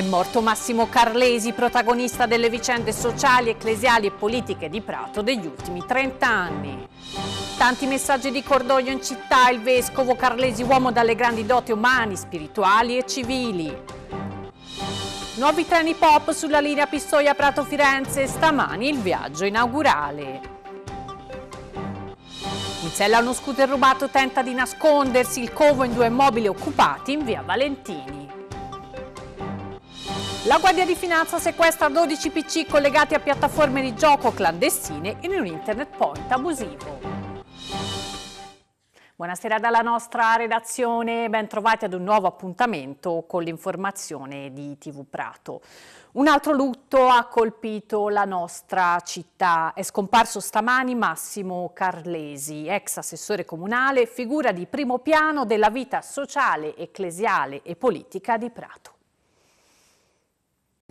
È morto Massimo Carlesi, protagonista delle vicende sociali, ecclesiali e politiche di Prato degli ultimi 30 anni. Tanti messaggi di cordoglio in città, il vescovo Carlesi, uomo dalle grandi doti umane, spirituali e civili. Nuovi treni pop sulla linea Pistoia-Prato-Firenze, stamani il viaggio inaugurale. In sella uno scooter rubato tenta di nascondersi, il covo in due immobili occupati in via Valentini. La Guardia di Finanza sequestra 12 PC collegati a piattaforme di gioco clandestine in un internet point abusivo. Buonasera dalla nostra redazione, bentrovati ad un nuovo appuntamento con l'informazione di TV Prato. Un altro lutto ha colpito la nostra città. È scomparso stamani Massimo Carlesi, ex assessore comunale, figura di primo piano della vita sociale, ecclesiale e politica di Prato.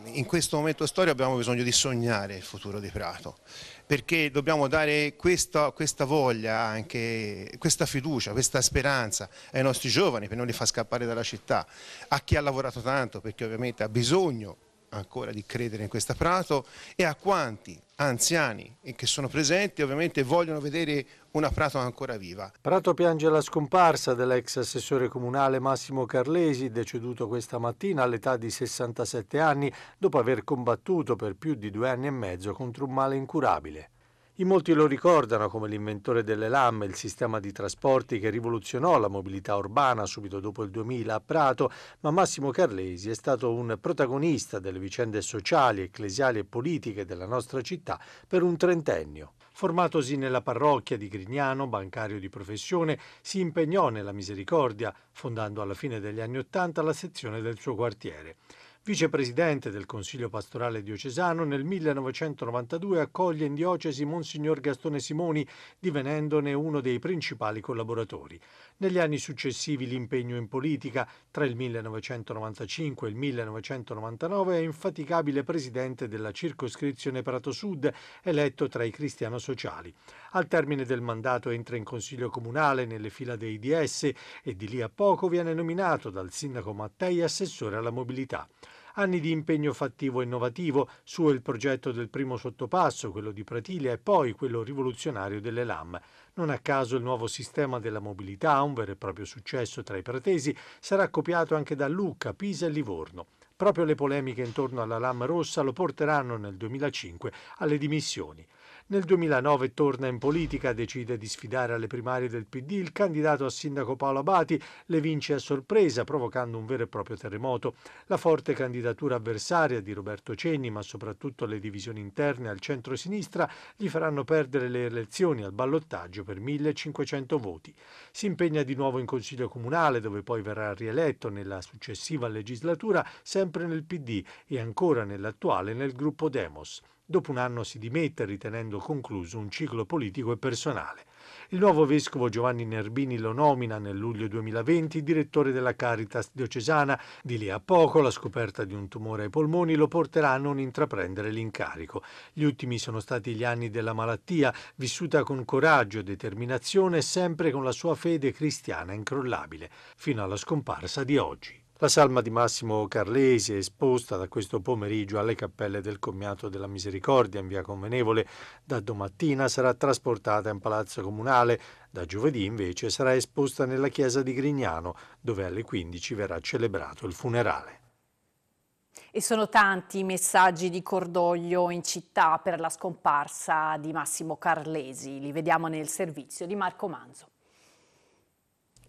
In questo momento storico abbiamo bisogno di sognare il futuro di Prato, perché dobbiamo dare questa, questa voglia, anche, questa fiducia, questa speranza ai nostri giovani per non li far scappare dalla città, a chi ha lavorato tanto perché ovviamente ha bisogno ancora di credere in questa Prato e a quanti anziani che sono presenti ovviamente vogliono vedere una Prato ancora viva. Prato piange la scomparsa dell'ex assessore comunale Massimo Carlesi, deceduto questa mattina all'età di 67 anni dopo aver combattuto per più di due anni e mezzo contro un male incurabile. In molti lo ricordano come l'inventore delle lamme, il sistema di trasporti che rivoluzionò la mobilità urbana subito dopo il 2000 a Prato, ma Massimo Carlesi è stato un protagonista delle vicende sociali, ecclesiali e politiche della nostra città per un trentennio. Formatosi nella parrocchia di Grignano, bancario di professione, si impegnò nella misericordia, fondando alla fine degli anni Ottanta la sezione del suo quartiere. Vicepresidente del Consiglio pastorale diocesano, nel 1992 accoglie in diocesi Monsignor Gastone Simoni, divenendone uno dei principali collaboratori. Negli anni successivi l'impegno in politica, tra il 1995 e il 1999 è infaticabile presidente della circoscrizione Prato Sud, eletto tra i cristiano-sociali. Al termine del mandato entra in Consiglio comunale nelle fila dei DS e di lì a poco viene nominato dal sindaco Mattei assessore alla mobilità anni di impegno fattivo e innovativo, suo il progetto del primo sottopasso, quello di Pratilia e poi quello rivoluzionario delle LAM. Non a caso il nuovo sistema della mobilità, un vero e proprio successo tra i pratesi, sarà copiato anche da Lucca, Pisa e Livorno. Proprio le polemiche intorno alla LAM rossa lo porteranno nel 2005 alle dimissioni. Nel 2009 torna in politica, decide di sfidare alle primarie del PD il candidato a sindaco Paolo Abati, le vince a sorpresa provocando un vero e proprio terremoto. La forte candidatura avversaria di Roberto Cenni, ma soprattutto le divisioni interne al centro-sinistra, gli faranno perdere le elezioni al ballottaggio per 1500 voti. Si impegna di nuovo in Consiglio Comunale, dove poi verrà rieletto nella successiva legislatura, sempre nel PD e ancora nell'attuale nel gruppo Demos. Dopo un anno si dimette ritenendo concluso un ciclo politico e personale. Il nuovo vescovo Giovanni Nerbini lo nomina nel luglio 2020 direttore della Caritas diocesana. Di lì a poco la scoperta di un tumore ai polmoni lo porterà a non intraprendere l'incarico. Gli ultimi sono stati gli anni della malattia, vissuta con coraggio, e determinazione sempre con la sua fede cristiana incrollabile, fino alla scomparsa di oggi. La salma di Massimo Carlesi è esposta da questo pomeriggio alle cappelle del Commiato della Misericordia in via Convenevole. Da domattina sarà trasportata in Palazzo Comunale, da giovedì invece sarà esposta nella chiesa di Grignano, dove alle 15 verrà celebrato il funerale. E sono tanti i messaggi di cordoglio in città per la scomparsa di Massimo Carlesi. Li vediamo nel servizio di Marco Manzo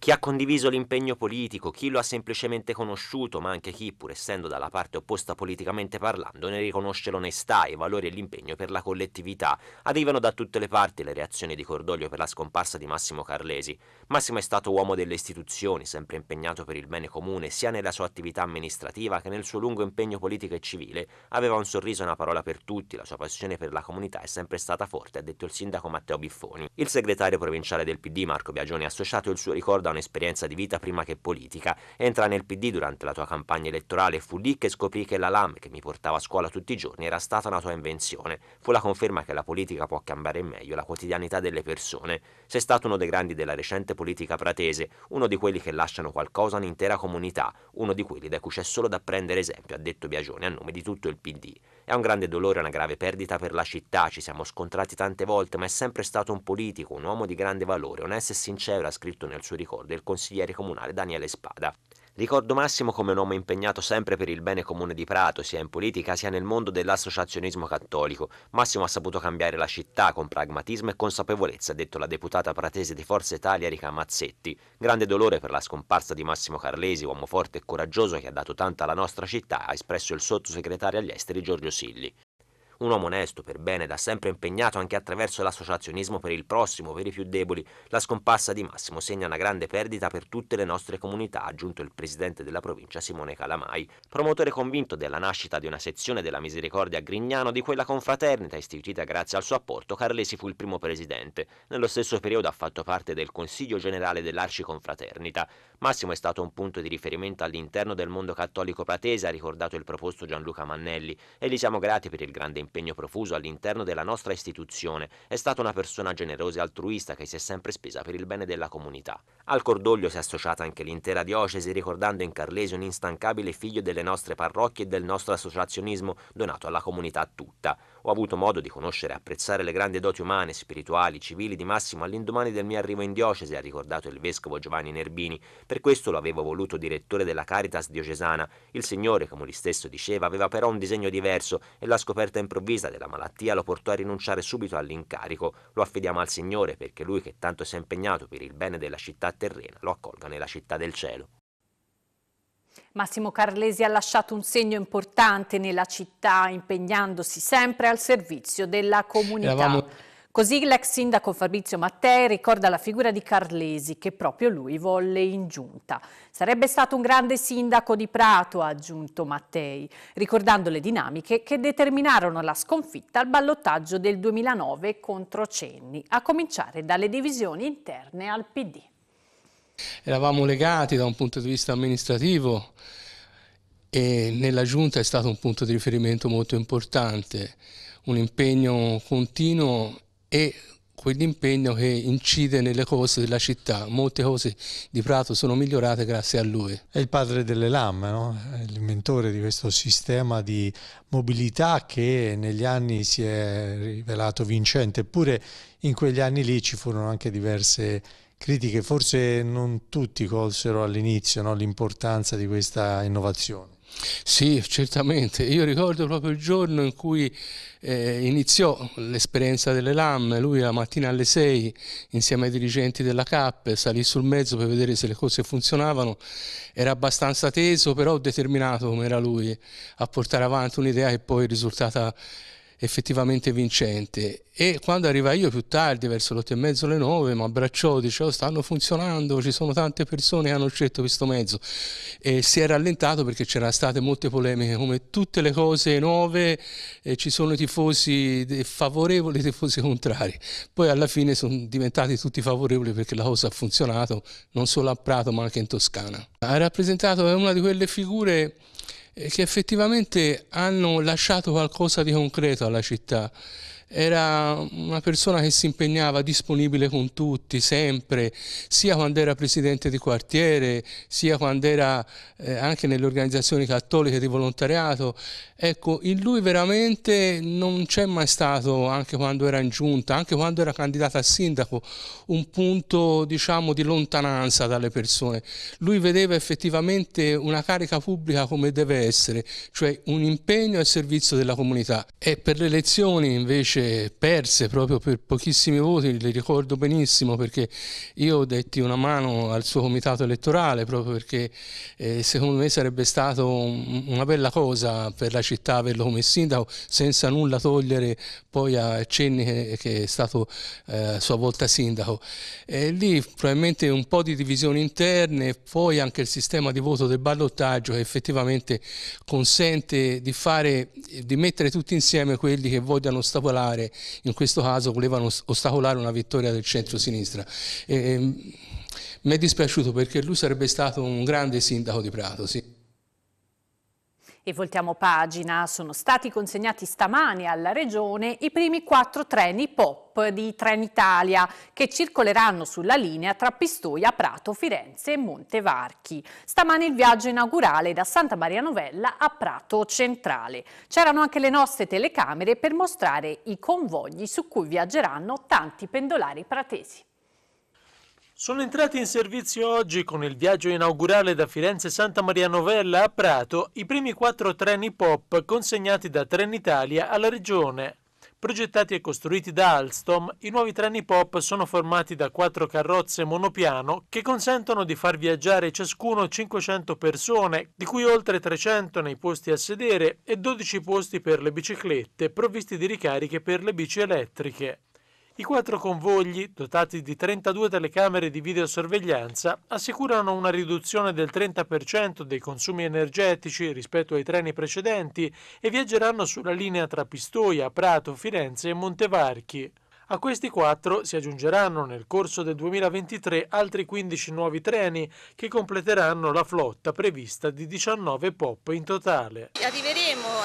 chi ha condiviso l'impegno politico, chi lo ha semplicemente conosciuto, ma anche chi, pur essendo dalla parte opposta politicamente parlando, ne riconosce l'onestà, i valori e l'impegno per la collettività. Arrivano da tutte le parti le reazioni di cordoglio per la scomparsa di Massimo Carlesi. Massimo è stato uomo delle istituzioni, sempre impegnato per il bene comune, sia nella sua attività amministrativa che nel suo lungo impegno politico e civile. Aveva un sorriso e una parola per tutti, la sua passione per la comunità è sempre stata forte, ha detto il sindaco Matteo Biffoni. Il segretario provinciale del PD Marco Biagioni associato il suo ricordo da un'esperienza di vita prima che politica, entra nel PD durante la tua campagna elettorale e fu lì che scoprì che la LAM che mi portava a scuola tutti i giorni era stata una tua invenzione. Fu la conferma che la politica può cambiare in meglio la quotidianità delle persone. Sei stato uno dei grandi della recente politica pratese, uno di quelli che lasciano qualcosa a un'intera comunità, uno di quelli da cui c'è solo da prendere esempio, ha detto Biagione a nome di tutto il PD. È un grande dolore, una grave perdita per la città, ci siamo scontrati tante volte, ma è sempre stato un politico, un uomo di grande valore, onesto e sincero, ha scritto nel suo ricordo il consigliere comunale Daniele Spada. Ricordo Massimo come un uomo impegnato sempre per il bene comune di Prato, sia in politica sia nel mondo dell'associazionismo cattolico. Massimo ha saputo cambiare la città con pragmatismo e consapevolezza, ha detto la deputata pratese di Forza Italia Erika Mazzetti. Grande dolore per la scomparsa di Massimo Carlesi, uomo forte e coraggioso che ha dato tanto alla nostra città, ha espresso il sottosegretario agli esteri Giorgio Silli. Un uomo onesto, per bene, da sempre impegnato anche attraverso l'associazionismo per il prossimo, per i più deboli, la scomparsa di Massimo segna una grande perdita per tutte le nostre comunità, ha aggiunto il presidente della provincia Simone Calamai, promotore convinto della nascita di una sezione della misericordia a Grignano di quella confraternita istituita grazie al suo apporto, Carlesi fu il primo presidente. Nello stesso periodo ha fatto parte del Consiglio Generale dell'Arciconfraternita. Massimo è stato un punto di riferimento all'interno del mondo cattolico pratese, ha ricordato il proposto Gianluca Mannelli, e gli siamo grati per il grande impegno impegno profuso all'interno della nostra istituzione. È stata una persona generosa e altruista che si è sempre spesa per il bene della comunità. Al cordoglio si è associata anche l'intera diocesi, ricordando in Carlesi un instancabile figlio delle nostre parrocchie e del nostro associazionismo donato alla comunità tutta. Ho avuto modo di conoscere e apprezzare le grandi doti umane, spirituali, civili di Massimo all'indomani del mio arrivo in diocesi, ha ricordato il vescovo Giovanni Nerbini. Per questo lo avevo voluto direttore della Caritas diocesana. Il Signore, come lui stesso diceva, aveva però un disegno diverso e la scoperta improvvisa della malattia lo portò a rinunciare subito all'incarico. Lo affidiamo al Signore perché lui che tanto si è impegnato per il bene della città terrena lo accolga nella città del cielo. Massimo Carlesi ha lasciato un segno importante nella città, impegnandosi sempre al servizio della comunità. Eravamo... Così l'ex sindaco Fabrizio Mattei ricorda la figura di Carlesi che proprio lui volle in giunta. Sarebbe stato un grande sindaco di Prato, ha aggiunto Mattei, ricordando le dinamiche che determinarono la sconfitta al ballottaggio del 2009 contro Cenni, a cominciare dalle divisioni interne al PD. Eravamo legati da un punto di vista amministrativo e nella giunta è stato un punto di riferimento molto importante, un impegno continuo e quell'impegno che incide nelle cose della città. Molte cose di Prato sono migliorate grazie a lui. È il padre delle LAM, no? mentore di questo sistema di mobilità che negli anni si è rivelato vincente, eppure in quegli anni lì ci furono anche diverse critiche forse non tutti colsero all'inizio no? l'importanza di questa innovazione. Sì, certamente. Io ricordo proprio il giorno in cui eh, iniziò l'esperienza delle LAM, lui la mattina alle 6 insieme ai dirigenti della CAP salì sul mezzo per vedere se le cose funzionavano, era abbastanza teso però determinato come era lui a portare avanti un'idea che poi è risultata effettivamente vincente e quando arriva io più tardi verso le otto e mezzo le nove mi abbracciò dicevo oh, stanno funzionando ci sono tante persone che hanno scelto questo mezzo e si è rallentato perché c'erano state molte polemiche come tutte le cose nuove eh, ci sono i tifosi favorevoli e i tifosi contrari poi alla fine sono diventati tutti favorevoli perché la cosa ha funzionato non solo a Prato ma anche in Toscana ha rappresentato eh, una di quelle figure che effettivamente hanno lasciato qualcosa di concreto alla città era una persona che si impegnava disponibile con tutti, sempre, sia quando era presidente di quartiere, sia quando era eh, anche nelle organizzazioni cattoliche di volontariato. Ecco, in lui veramente non c'è mai stato, anche quando era in giunta, anche quando era candidato a sindaco, un punto diciamo, di lontananza dalle persone. Lui vedeva effettivamente una carica pubblica come deve essere, cioè un impegno al servizio della comunità. E per le elezioni invece invece perse proprio per pochissimi voti, le ricordo benissimo perché io detti una mano al suo comitato elettorale proprio perché eh, secondo me sarebbe stato un, una bella cosa per la città averlo come sindaco senza nulla togliere poi a Cenni che, che è stato eh, a sua volta sindaco. E lì probabilmente un po' di divisioni interne e poi anche il sistema di voto del ballottaggio che effettivamente consente di, fare, di mettere tutti insieme quelli che vogliono stapolare ostacolare, in questo caso volevano ostacolare una vittoria del centro-sinistra. mi è dispiaciuto perché lui sarebbe stato un grande sindaco di Prato. Sì. E voltiamo pagina, sono stati consegnati stamani alla Regione i primi quattro treni POP di Trenitalia che circoleranno sulla linea tra Pistoia, Prato, Firenze e Montevarchi. Stamani il viaggio inaugurale da Santa Maria Novella a Prato Centrale. C'erano anche le nostre telecamere per mostrare i convogli su cui viaggeranno tanti pendolari pratesi. Sono entrati in servizio oggi con il viaggio inaugurale da Firenze Santa Maria Novella a Prato i primi quattro treni pop consegnati da Trenitalia alla regione. Progettati e costruiti da Alstom, i nuovi treni pop sono formati da quattro carrozze monopiano che consentono di far viaggiare ciascuno 500 persone, di cui oltre 300 nei posti a sedere e 12 posti per le biciclette, provvisti di ricariche per le bici elettriche. I quattro convogli, dotati di 32 telecamere di videosorveglianza, assicurano una riduzione del 30% dei consumi energetici rispetto ai treni precedenti e viaggeranno sulla linea tra Pistoia, Prato, Firenze e Montevarchi. A questi quattro si aggiungeranno nel corso del 2023 altri 15 nuovi treni che completeranno la flotta prevista di 19 pop in totale. Arriveremo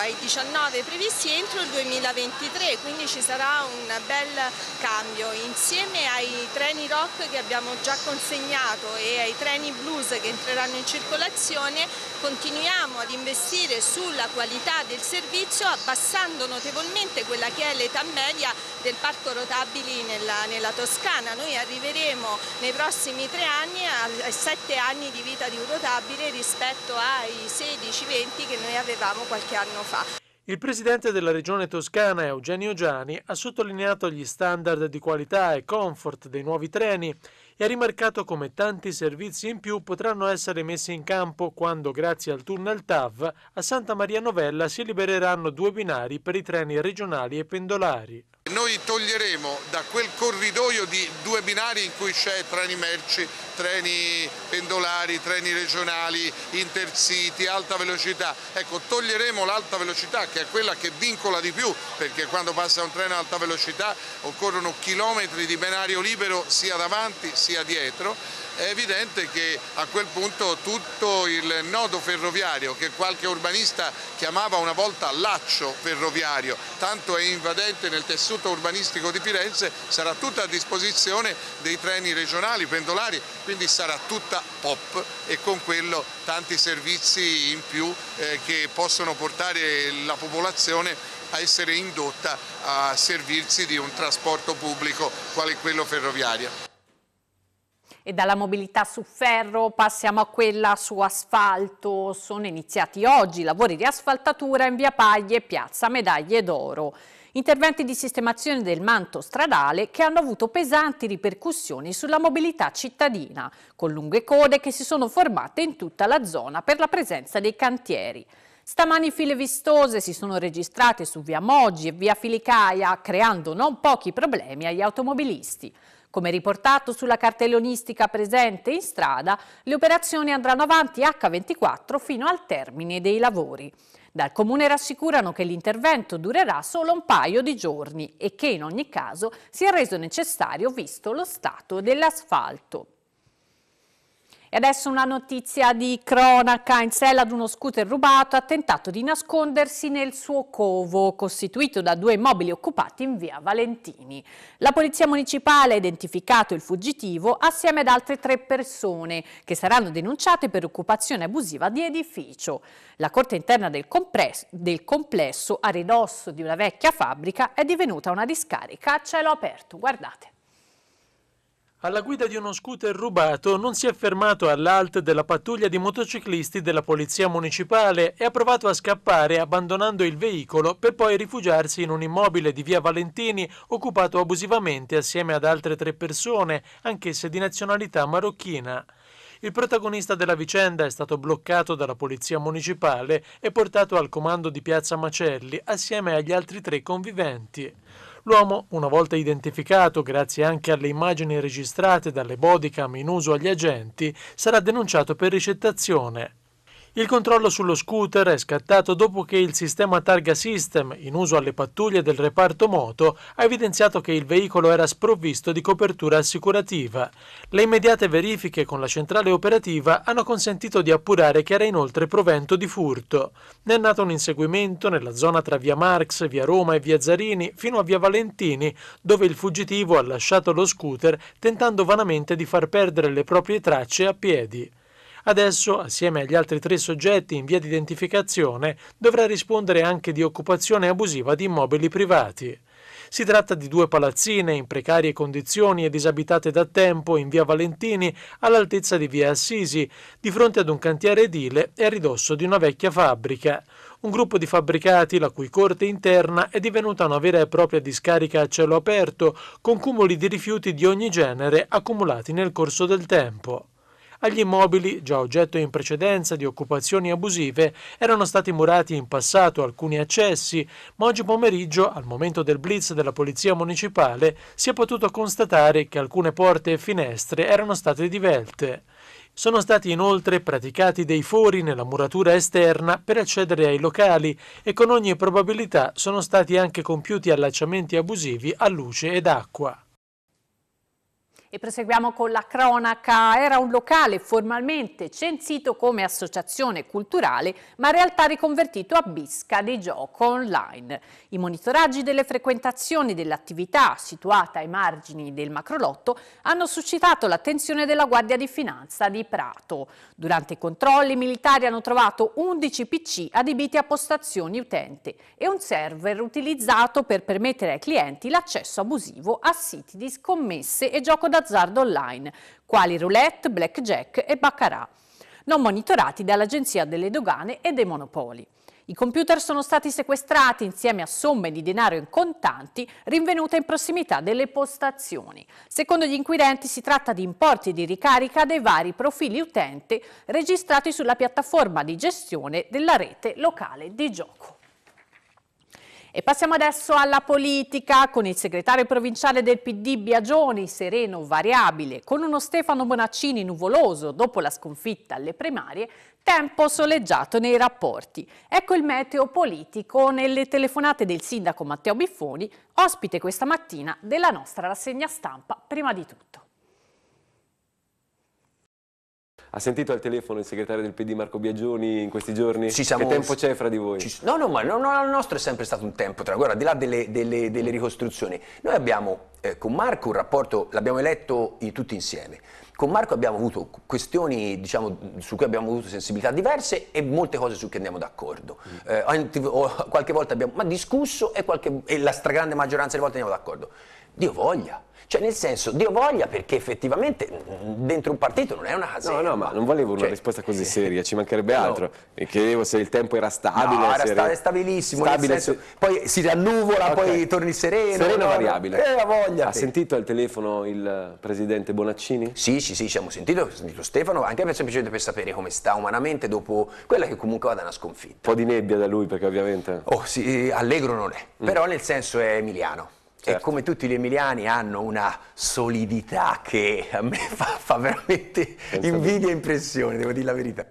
ai 19 previsti entro il 2023, quindi ci sarà un bel cambio. Insieme ai treni rock che abbiamo già consegnato e ai treni blues che entreranno in circolazione, continuiamo ad investire sulla qualità del servizio abbassando notevolmente quella che è l'età media del parco rotabili nella, nella, Toscana. Noi arriveremo nei prossimi tre anni a, a 7 anni di vita di un rotabile rispetto ai 16-20 che noi avevamo qualche anno fa fa. Il presidente della regione toscana Eugenio Giani ha sottolineato gli standard di qualità e comfort dei nuovi treni e ha rimarcato come tanti servizi in più potranno essere messi in campo quando grazie al tunnel TAV a Santa Maria Novella si libereranno due binari per i treni regionali e pendolari. Noi toglieremo da quel corridoio di due binari in cui c'è treni merci, treni pendolari, treni regionali, intercity, alta velocità. Ecco, toglieremo l'alta velocità che è quella che vincola di più perché quando passa un treno ad alta velocità occorrono chilometri di binario libero sia davanti sia dietro è evidente che a quel punto tutto il nodo ferroviario che qualche urbanista chiamava una volta laccio ferroviario, tanto è invadente nel tessuto urbanistico di Firenze, sarà tutta a disposizione dei treni regionali, pendolari, quindi sarà tutta pop e con quello tanti servizi in più eh, che possono portare la popolazione a essere indotta a servirsi di un trasporto pubblico quale quello ferroviario e dalla mobilità su ferro passiamo a quella su asfalto. Sono iniziati oggi i lavori di asfaltatura in via Paglie e piazza Medaglie d'Oro. Interventi di sistemazione del manto stradale che hanno avuto pesanti ripercussioni sulla mobilità cittadina, con lunghe code che si sono formate in tutta la zona per la presenza dei cantieri. Stamani file vistose si sono registrate su via Moggi e via Filicaia, creando non pochi problemi agli automobilisti. Come riportato sulla cartellonistica presente in strada, le operazioni andranno avanti H24 fino al termine dei lavori. Dal Comune rassicurano che l'intervento durerà solo un paio di giorni e che in ogni caso si è reso necessario visto lo stato dell'asfalto. E adesso una notizia di cronaca. In sella ad uno scooter rubato ha tentato di nascondersi nel suo covo, costituito da due immobili occupati in via Valentini. La polizia municipale ha identificato il fuggitivo assieme ad altre tre persone che saranno denunciate per occupazione abusiva di edificio. La corte interna del, del complesso, a ridosso di una vecchia fabbrica, è divenuta una discarica a cielo aperto. Guardate alla guida di uno scooter rubato, non si è fermato all'alt della pattuglia di motociclisti della polizia municipale e ha provato a scappare abbandonando il veicolo per poi rifugiarsi in un immobile di via Valentini occupato abusivamente assieme ad altre tre persone, anch'esse di nazionalità marocchina. Il protagonista della vicenda è stato bloccato dalla polizia municipale e portato al comando di piazza Macelli assieme agli altri tre conviventi. L'uomo, una volta identificato grazie anche alle immagini registrate dalle bodycam in uso agli agenti, sarà denunciato per ricettazione il controllo sullo scooter è scattato dopo che il sistema targa system, in uso alle pattuglie del reparto moto, ha evidenziato che il veicolo era sprovvisto di copertura assicurativa. Le immediate verifiche con la centrale operativa hanno consentito di appurare che era inoltre provento di furto. Ne è nato un inseguimento nella zona tra via Marx, via Roma e via Zarini fino a via Valentini, dove il fuggitivo ha lasciato lo scooter tentando vanamente di far perdere le proprie tracce a piedi. Adesso, assieme agli altri tre soggetti in via di identificazione, dovrà rispondere anche di occupazione abusiva di immobili privati. Si tratta di due palazzine in precarie condizioni e disabitate da tempo in via Valentini all'altezza di via Assisi, di fronte ad un cantiere edile e a ridosso di una vecchia fabbrica. Un gruppo di fabbricati la cui corte interna è divenuta una vera e propria discarica a cielo aperto, con cumuli di rifiuti di ogni genere accumulati nel corso del tempo. Agli immobili, già oggetto in precedenza di occupazioni abusive, erano stati murati in passato alcuni accessi, ma oggi pomeriggio, al momento del blitz della Polizia Municipale, si è potuto constatare che alcune porte e finestre erano state divelte. Sono stati inoltre praticati dei fori nella muratura esterna per accedere ai locali e con ogni probabilità sono stati anche compiuti allacciamenti abusivi a luce ed acqua. E proseguiamo con la cronaca. Era un locale formalmente censito come associazione culturale, ma in realtà riconvertito a bisca di gioco online. I monitoraggi delle frequentazioni dell'attività situata ai margini del macrolotto hanno suscitato l'attenzione della Guardia di Finanza di Prato. Durante i controlli i militari hanno trovato 11 PC adibiti a postazioni utente e un server utilizzato per permettere ai clienti l'accesso abusivo a siti di scommesse e gioco d'azzardo d'azzardo online, quali roulette, blackjack e baccarat, non monitorati dall'Agenzia delle Dogane e dei Monopoli. I computer sono stati sequestrati insieme a somme di denaro in contanti rinvenute in prossimità delle postazioni. Secondo gli inquirenti si tratta di importi di ricarica dei vari profili utente registrati sulla piattaforma di gestione della rete locale di gioco. E passiamo adesso alla politica con il segretario provinciale del PD Biagioni, sereno, variabile, con uno Stefano Bonaccini nuvoloso dopo la sconfitta alle primarie, tempo soleggiato nei rapporti. Ecco il meteo politico nelle telefonate del sindaco Matteo Biffoni, ospite questa mattina della nostra rassegna stampa prima di tutto. Ha sentito al telefono il segretario del PD Marco Biagioni in questi giorni? Ci siamo... Che tempo c'è fra di voi? Ci... No, no, ma no, no, il nostro è sempre stato un tempo, tra guarda, al di là delle, delle, delle ricostruzioni. Noi abbiamo eh, con Marco un rapporto, l'abbiamo eletto tutti insieme. Con Marco abbiamo avuto questioni diciamo, su cui abbiamo avuto sensibilità diverse e molte cose su cui andiamo d'accordo. Mm. Eh, qualche volta abbiamo ma discusso e, qualche, e la stragrande maggioranza delle volte andiamo d'accordo. Dio voglia, cioè, nel senso, Dio voglia perché effettivamente dentro un partito non è una caserma. No, no, ma non volevo una cioè, risposta così eh, seria, ci mancherebbe no. altro. Mi chiedevo se il tempo era stabile. No, era stabile, stabilissimo, stabile, senso, se... poi si rannuvola, okay. poi torni sereno. Sereno no, variabile. Eh, la voglia. Ha te. sentito al telefono il presidente Bonaccini? Sì, sì, sì, ci abbiamo sentito, ho sentito Stefano, anche per, semplicemente per sapere come sta umanamente dopo quella che comunque vada una sconfitta. Un po' di nebbia da lui perché ovviamente... Oh sì, allegro non è, mm. però nel senso è Emiliano. Certo. E come tutti gli emiliani hanno una solidità che a me fa, fa veramente invidia e impressione, devo dire la verità.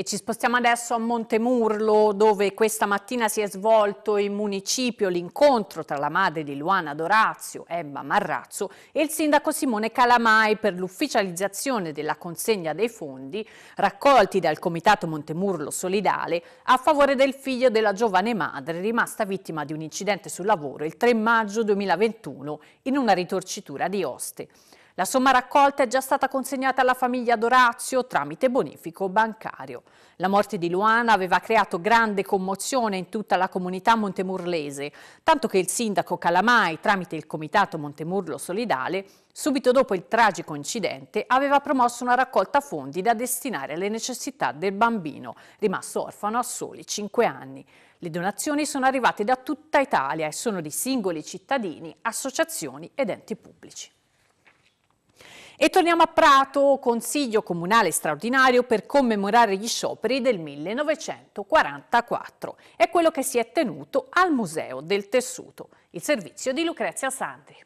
E ci spostiamo adesso a Montemurlo dove questa mattina si è svolto in municipio l'incontro tra la madre di Luana Dorazio, Emma Marrazzo, e il sindaco Simone Calamai per l'ufficializzazione della consegna dei fondi raccolti dal Comitato Montemurlo Solidale a favore del figlio della giovane madre rimasta vittima di un incidente sul lavoro il 3 maggio 2021 in una ritorcitura di Oste. La somma raccolta è già stata consegnata alla famiglia Dorazio tramite bonifico bancario. La morte di Luana aveva creato grande commozione in tutta la comunità montemurlese, tanto che il sindaco Calamai, tramite il comitato Montemurlo Solidale, subito dopo il tragico incidente aveva promosso una raccolta fondi da destinare alle necessità del bambino, rimasto orfano a soli 5 anni. Le donazioni sono arrivate da tutta Italia e sono di singoli cittadini, associazioni ed enti pubblici. E torniamo a Prato, consiglio comunale straordinario per commemorare gli scioperi del 1944. È quello che si è tenuto al Museo del Tessuto, il servizio di Lucrezia Sandri.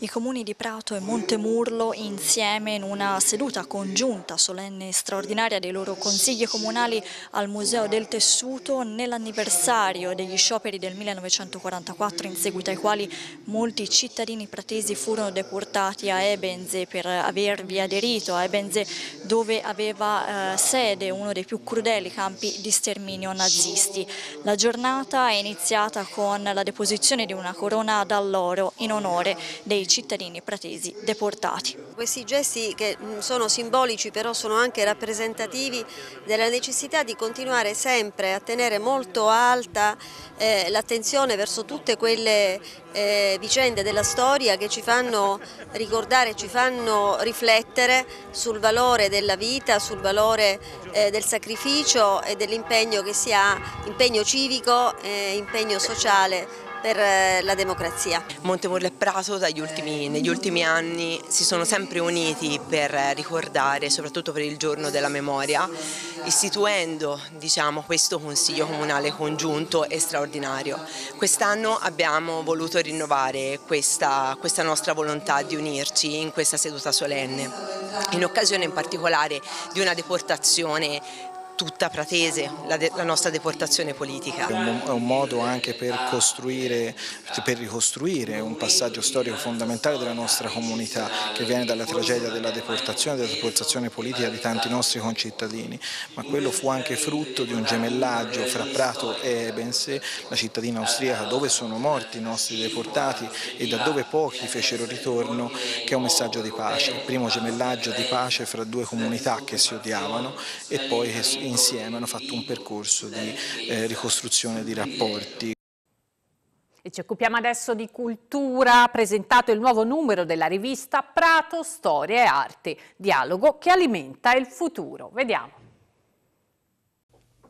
I comuni di Prato e Montemurlo insieme in una seduta congiunta solenne e straordinaria dei loro consigli comunali al Museo del Tessuto nell'anniversario degli scioperi del 1944 in seguito ai quali molti cittadini pratesi furono deportati a Ebenze per avervi aderito, a Ebenze dove aveva eh, sede uno dei più crudeli campi di sterminio nazisti. La giornata è iniziata con la deposizione di una corona dall'oro in onore dei dei cittadini pratesi deportati. Questi gesti che mm, sono simbolici però sono anche rappresentativi della necessità di continuare sempre a tenere molto alta eh, l'attenzione verso tutte quelle eh, vicende della storia che ci fanno ricordare, ci fanno riflettere sul valore della vita, sul valore eh, del sacrificio e dell'impegno che si ha, impegno civico e impegno sociale per eh, la democrazia. Montemurlo e Prato ultimi, negli ultimi anni si sono sempre uniti per eh, ricordare, soprattutto per il giorno della memoria, istituendo diciamo, questo Consiglio Comunale Congiunto e straordinario. Quest'anno abbiamo voluto rinnovare questa, questa nostra volontà di unirci in questa seduta solenne, in occasione in particolare di una deportazione tutta pratese la, de, la nostra deportazione politica. È un, è un, modo anche per costruire, per ricostruire un passaggio storico fondamentale della nostra comunità che viene dalla tragedia della deportazione, della deportazione politica di tanti nostri concittadini, ma quello fu anche frutto di un gemellaggio fra Prato e Ebense, la cittadina austriaca dove sono morti i nostri deportati e da dove pochi fecero ritorno, che è un messaggio di pace, il primo gemellaggio di pace fra due comunità che si odiavano e poi che insieme hanno fatto un percorso di eh, ricostruzione di rapporti. E ci occupiamo adesso di cultura, presentato il nuovo numero della rivista Prato, Storia e Arte, dialogo che alimenta il futuro. Vediamo.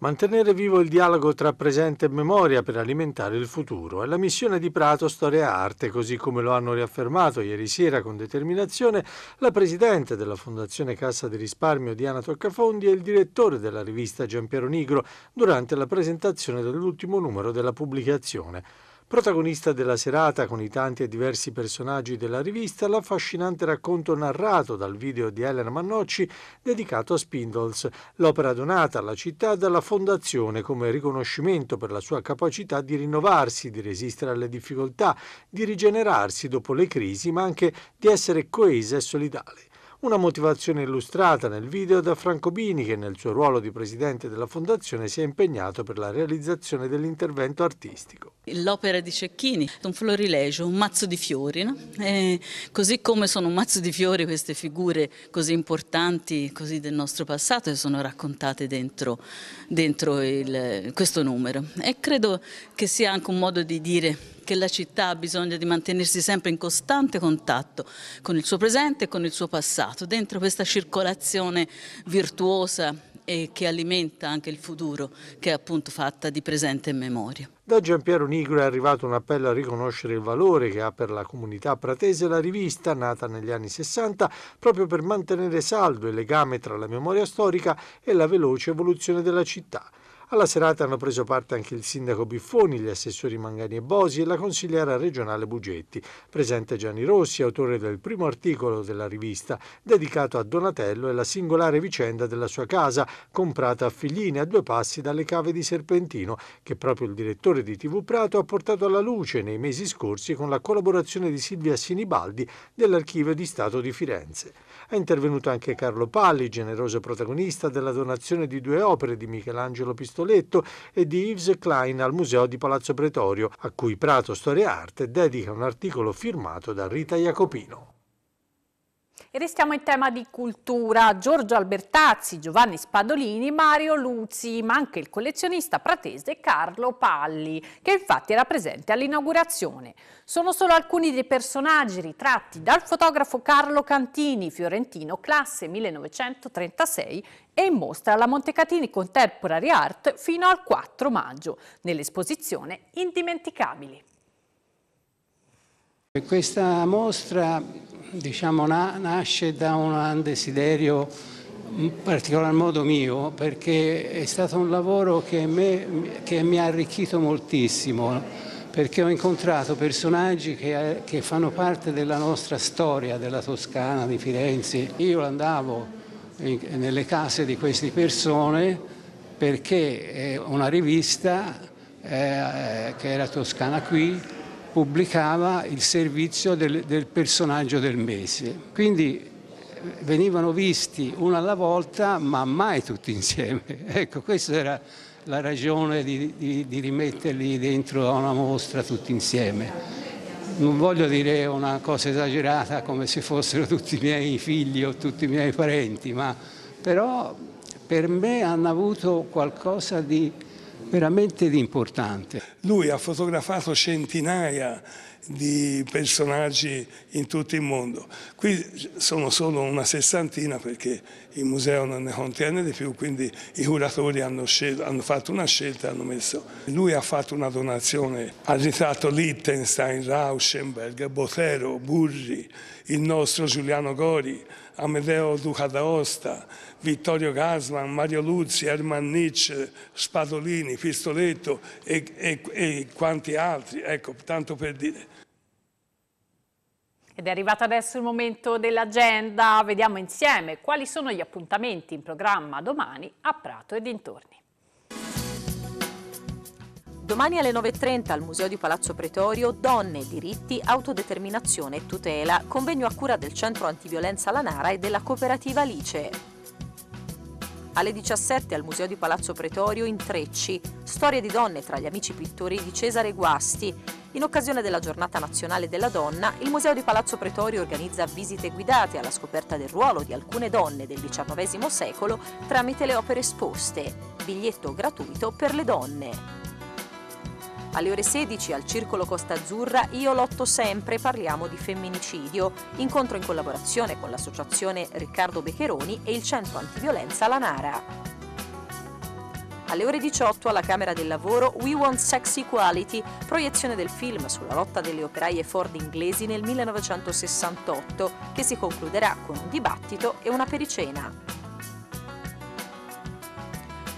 Mantenere vivo il dialogo tra presente e memoria per alimentare il futuro è la missione di Prato Storia e Arte, così come lo hanno riaffermato ieri sera con determinazione la presidente della Fondazione Cassa di Risparmio Diana Toccafondi e il direttore della rivista Giampiero Nigro durante la presentazione dell'ultimo numero della pubblicazione. Protagonista della serata, con i tanti e diversi personaggi della rivista, l'affascinante racconto narrato dal video di Elena Mannocci dedicato a Spindles, l'opera donata alla città dalla Fondazione come riconoscimento per la sua capacità di rinnovarsi, di resistere alle difficoltà, di rigenerarsi dopo le crisi, ma anche di essere coesa e solidale. Una motivazione illustrata nel video da Franco Bini che nel suo ruolo di presidente della fondazione si è impegnato per la realizzazione dell'intervento artistico. L'opera di Cecchini è un florilegio, un mazzo di fiori, no? così come sono un mazzo di fiori queste figure così importanti così del nostro passato che sono raccontate dentro, dentro il, questo numero e credo che sia anche un modo di dire che la città ha bisogno di mantenersi sempre in costante contatto con il suo presente e con il suo passato, dentro questa circolazione virtuosa e che alimenta anche il futuro, che è appunto fatta di presente e memoria. Da Gian Piero Nicola è arrivato un appello a riconoscere il valore che ha per la comunità pratese la rivista, nata negli anni 60, proprio per mantenere saldo il legame tra la memoria storica e la veloce evoluzione della città. Alla serata hanno preso parte anche il sindaco Biffoni, gli assessori Mangani e Bosi e la consigliera regionale Bugetti. Presente Gianni Rossi, autore del primo articolo della rivista, dedicato a Donatello e la singolare vicenda della sua casa, comprata a Figline a due passi dalle cave di Serpentino, che proprio il direttore di TV Prato ha portato alla luce nei mesi scorsi con la collaborazione di Silvia Sinibaldi dell'Archivio di Stato di Firenze. È intervenuto anche Carlo Palli, generoso protagonista della donazione di due opere di Michelangelo Pistoletto e di Yves Klein al Museo di Palazzo Pretorio, a cui Prato Storia Arte dedica un articolo firmato da Rita Jacopino. E restiamo in tema di cultura. Giorgio Albertazzi, Giovanni Spadolini, Mario Luzzi, ma anche il collezionista pratese Carlo Palli, che infatti era presente all'inaugurazione. Sono solo alcuni dei personaggi ritratti dal fotografo Carlo Cantini, fiorentino classe 1936 e in mostra alla Montecatini Contemporary Art fino al 4 maggio, nell'esposizione Indimenticabili. Questa mostra diciamo, na nasce da un desiderio in particolar modo mio perché è stato un lavoro che, me, che mi ha arricchito moltissimo perché ho incontrato personaggi che, che, fanno parte della nostra storia della Toscana, di Firenze. Io andavo in, nelle case di queste persone perché eh, una rivista eh, che era Toscana qui pubblicava il servizio del, del personaggio del mese. Quindi eh, venivano visti uno alla volta ma mai tutti insieme. Ecco, questa era la ragione di, di, di rimetterli dentro a una mostra tutti insieme. Non voglio dire una cosa esagerata come se fossero tutti i miei figli o tutti i miei parenti, ma però per me hanno avuto qualcosa di veramente importante. Lui ha fotografato centinaia di personaggi in tutto il mondo. Qui sono solo una sessantina perché il museo non ne contiene di più, quindi i curatori hanno, hanno fatto una scelta e hanno messo. Lui ha fatto una donazione al ritratto Liechtenstein, Rauschenberg, Botero, Burri, il nostro Giuliano Gori, Amedeo Duca d'Aosta, Vittorio Gasman, Mario Luzzi, Herman Nietzsche, Spadolini, Pistoletto e, e, e quanti altri, ecco, tanto per dire. Ed è arrivato adesso il momento dell'agenda, vediamo insieme quali sono gli appuntamenti in programma domani a Prato e dintorni. Domani alle 9.30 al Museo di Palazzo Pretorio Donne, diritti, autodeterminazione e tutela, convegno a cura del Centro Antiviolenza Lanara e della cooperativa Lice. Alle 17 al Museo di Palazzo Pretorio Intrecci, storie di donne tra gli amici pittori di Cesare Guasti. In occasione della giornata nazionale della donna, il Museo di Palazzo Pretorio organizza visite guidate alla scoperta del ruolo di alcune donne del XIX secolo tramite le opere esposte. Biglietto gratuito per le donne. Alle ore 16 al Circolo Costa Azzurra Io lotto sempre parliamo di femminicidio, incontro in collaborazione con l'associazione Riccardo Beccheroni e il centro antiviolenza Lanara. Alle ore 18 alla Camera del Lavoro We Want Sex Equality, proiezione del film sulla lotta delle operaie Ford inglesi nel 1968, che si concluderà con un dibattito e una pericena.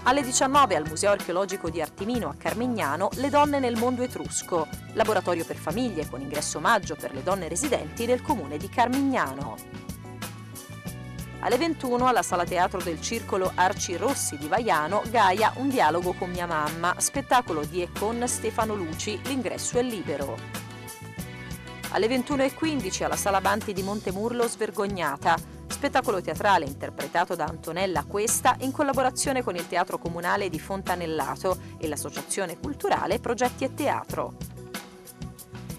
Alle 19 al Museo archeologico di Artimino a Carmignano Le donne nel mondo etrusco, laboratorio per famiglie con ingresso omaggio per le donne residenti del comune di Carmignano. Alle 21 alla sala teatro del Circolo Arci Rossi di Vaiano, Gaia Un dialogo con mia mamma, spettacolo di e con Stefano Luci, l'ingresso è libero. Alle 21.15 alla sala Banti di Montemurlo Svergognata, spettacolo teatrale interpretato da Antonella Questa in collaborazione con il Teatro Comunale di Fontanellato e l'Associazione Culturale Progetti e Teatro.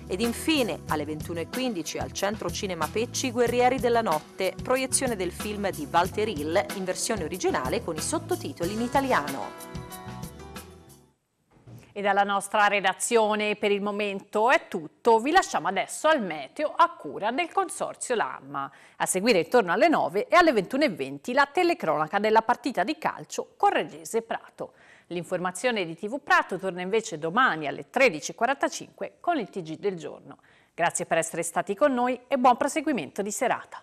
Ed infine, alle 21.15 al Centro Cinema Pecci Guerrieri della Notte, proiezione del film di Walter Hill in versione originale con i sottotitoli in italiano. E dalla nostra redazione per il momento è tutto, vi lasciamo adesso al meteo a cura del Consorzio Lamma. A seguire intorno alle 9 e alle 21.20 la telecronaca della partita di calcio Correggese-Prato. L'informazione di TV Prato torna invece domani alle 13.45 con il TG del giorno. Grazie per essere stati con noi e buon proseguimento di serata.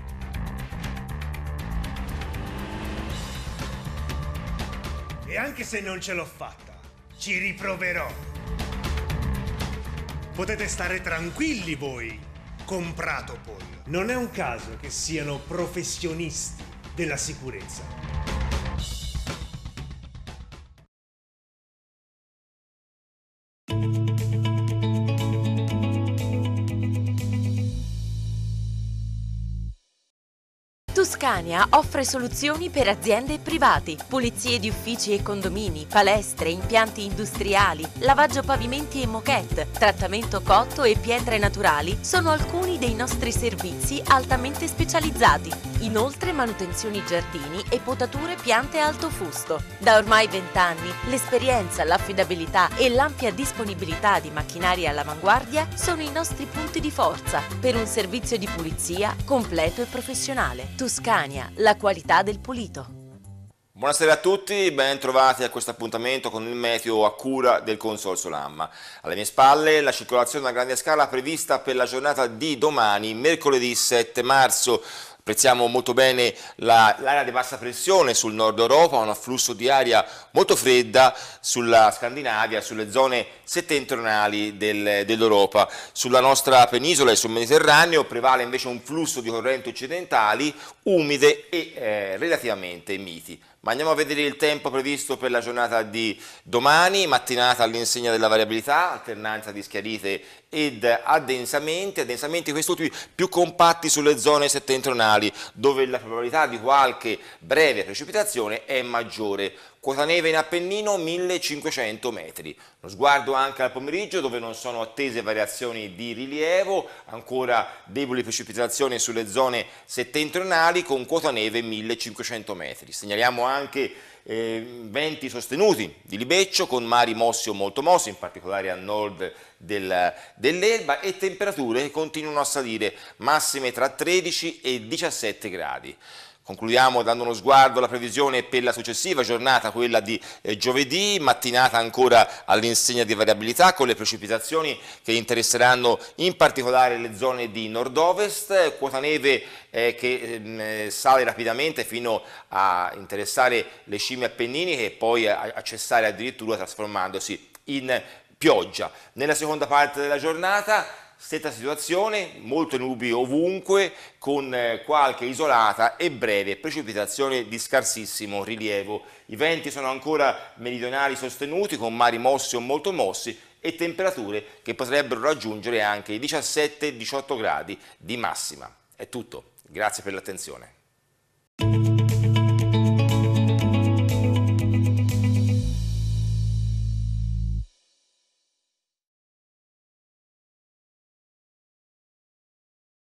E anche se non ce l'ho fatta, ci riproverò. Potete stare tranquilli voi, comprato pollo. Non è un caso che siano professionisti della sicurezza. Scania offre soluzioni per aziende e privati, pulizie di uffici e condomini, palestre, impianti industriali, lavaggio pavimenti e moquette, trattamento cotto e pietre naturali sono alcuni dei nostri servizi altamente specializzati. Inoltre manutenzioni giardini e potature piante alto fusto. Da ormai 20 anni l'esperienza, l'affidabilità e l'ampia disponibilità di macchinari all'avanguardia sono i nostri punti di forza per un servizio di pulizia completo e professionale. Toscania, la qualità del pulito. Buonasera a tutti, ben trovati a questo appuntamento con il meteo a cura del Consorzio Lamma. Alle mie spalle la circolazione a grande scala prevista per la giornata di domani, mercoledì 7 marzo. Apprezziamo molto bene l'area la, di bassa pressione sul nord Europa, un afflusso di aria molto fredda sulla Scandinavia, sulle zone settentrionali del, dell'Europa. Sulla nostra penisola e sul Mediterraneo prevale invece un flusso di correnti occidentali umide e eh, relativamente miti. Ma andiamo a vedere il tempo previsto per la giornata di domani, mattinata all'insegna della variabilità, alternanza di schiarite ed addensamenti, addensamenti questi ultimi più compatti sulle zone settentrionali, dove la probabilità di qualche breve precipitazione è maggiore quota neve in Appennino 1500 metri. Lo sguardo anche al pomeriggio dove non sono attese variazioni di rilievo, ancora deboli precipitazioni sulle zone settentrionali con quota neve 1500 metri. Segnaliamo anche eh, venti sostenuti di Libeccio con mari mossi o molto mossi, in particolare a nord del, dell'Elba e temperature che continuano a salire, massime tra 13 e 17 gradi. Concludiamo dando uno sguardo alla previsione per la successiva giornata, quella di eh, giovedì, mattinata ancora all'insegna di variabilità con le precipitazioni che interesseranno in particolare le zone di nord-ovest, quota neve eh, che eh, sale rapidamente fino a interessare le cime appenniniche e poi a, a cessare addirittura trasformandosi in pioggia. Nella seconda parte della giornata Stessa situazione, molte nubi ovunque, con eh, qualche isolata e breve precipitazione di scarsissimo rilievo. I venti sono ancora meridionali sostenuti, con mari mossi o molto mossi e temperature che potrebbero raggiungere anche i 17-18 gradi di massima. È tutto, grazie per l'attenzione.